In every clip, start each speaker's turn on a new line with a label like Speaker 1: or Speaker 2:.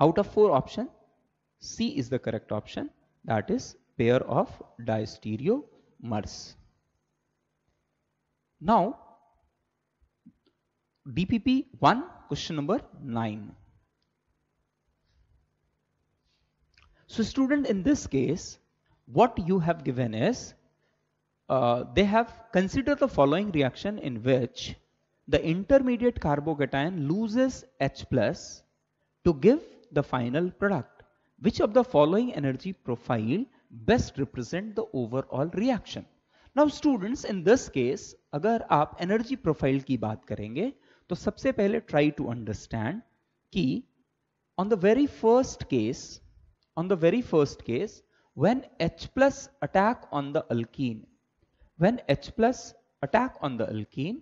Speaker 1: Out of four option, C is the correct option that is pair of distereomers. Now DPP 1 question number 9. So student in this case what you have given is uh, they have considered the following reaction in which the intermediate carbocation loses H plus to give the final product. Which of the following energy profile best represent the overall reaction? Now students in this case अगर आप energy profile की बात करेंगे तो सबसे पहले try to understand कि on the very first case on the very first case when H plus attack on the alkene when H plus attack on the alkene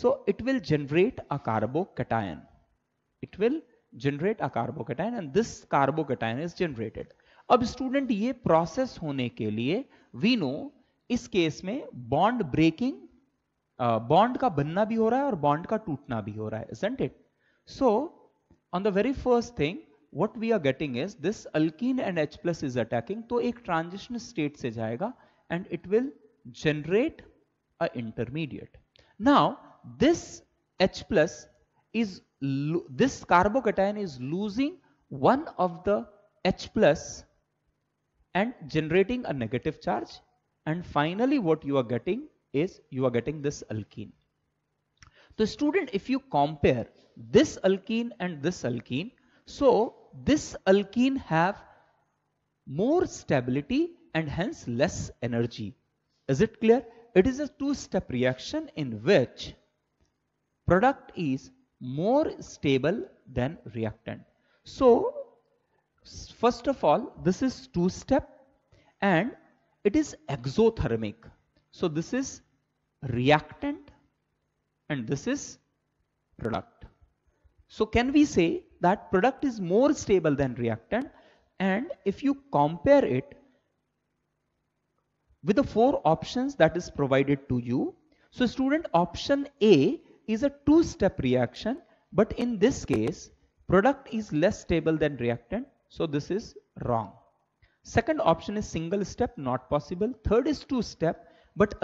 Speaker 1: so it will generate a carbocation it will generate a carbocation and this carbocation is generated. अब student ये process होने के लिए we know इस case में bond breaking bond का बनना भी हो रहा है और बॉन्ड का टूटना भी हो रहा है isn't it? So on the very first thing what we are getting is this alkene and H plus is attacking तो एक transition state से जाएगा and it will generate a intermediate. Now this H plus is this carbocation is losing one of the H plus and generating a negative charge and finally what you are getting is you are getting this alkene. The student if you compare this alkene and this alkene so this alkene have more stability and hence less energy. Is it clear? It is a two-step reaction in which product is more stable than reactant. So first of all this is two step and it is exothermic. So this is reactant and this is product. So can we say that product is more stable than reactant and if you compare it with the four options that is provided to you. So student option A is a two-step reaction but in this case product is less stable than reactant so this is wrong. Second option is single step not possible. Third is two step but